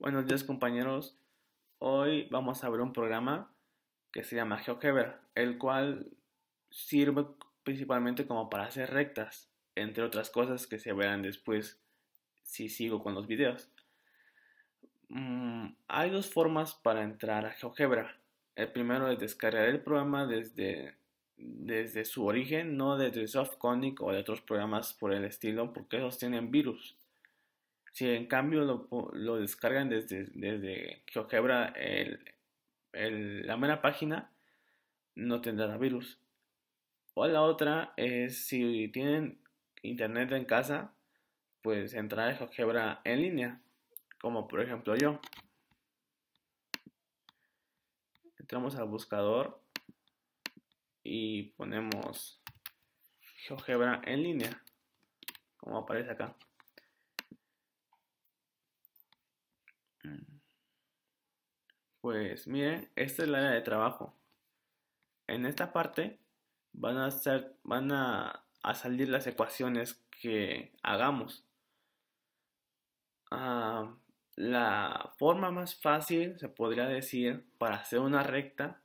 Buenos días compañeros, hoy vamos a ver un programa que se llama GeoGebra, el cual sirve principalmente como para hacer rectas, entre otras cosas que se verán después si sigo con los videos. Mm, hay dos formas para entrar a GeoGebra. El primero es descargar el programa desde, desde su origen, no desde Softconic o de otros programas por el estilo, porque esos tienen virus. Si en cambio lo, descargan desde, GeoGebra la mera página, no tendrá virus. O la otra es si tienen internet en casa, pues entrar a GeoGebra en línea, como por ejemplo yo. Entramos al buscador y ponemos GeoGebra en línea, como aparece acá. Pues miren, esta es el área de trabajo. En esta parte van a, van a, salir las ecuaciones que hagamos. Ah, la forma más fácil, se podría decir, para hacer una recta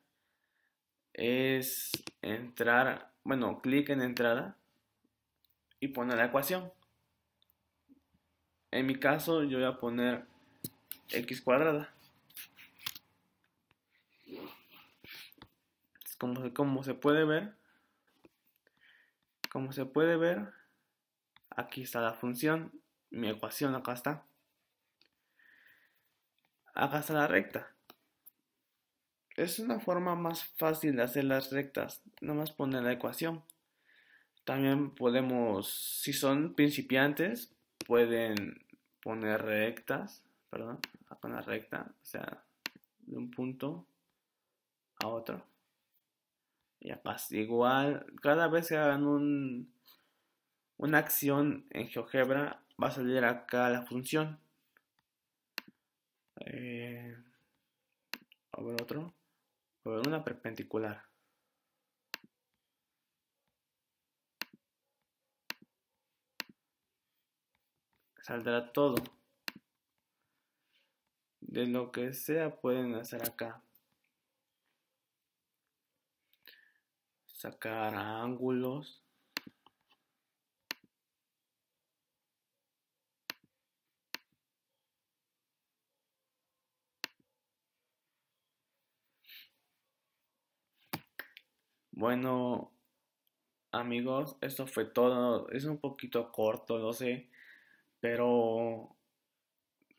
es entrar, bueno, clic en entrada y poner la ecuación. En mi caso yo voy a poner x cuadrada. Como, como se puede ver, como se puede ver, aquí está la función, mi ecuación acá está. Acá está la recta. Es una forma más fácil de hacer las rectas, nomás poner la ecuación. También podemos, si son principiantes, pueden poner rectas perdón, la recta, o sea, de un punto a otro. Y acá igual, cada vez que hagan un, una acción en GeoGebra, va a salir acá la función. Eh, a ver otro. A ver una perpendicular. Saldrá todo de lo que sea pueden hacer acá. Sacar ángulos. Bueno, amigos, esto fue todo. Es un poquito corto, lo sé, pero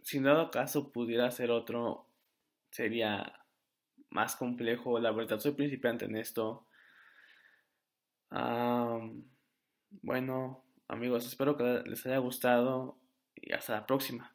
si en dado caso pudiera ser otro, sería más complejo. La verdad, soy principiante en esto. bueno, amigos, espero que les haya gustado y hasta la próxima.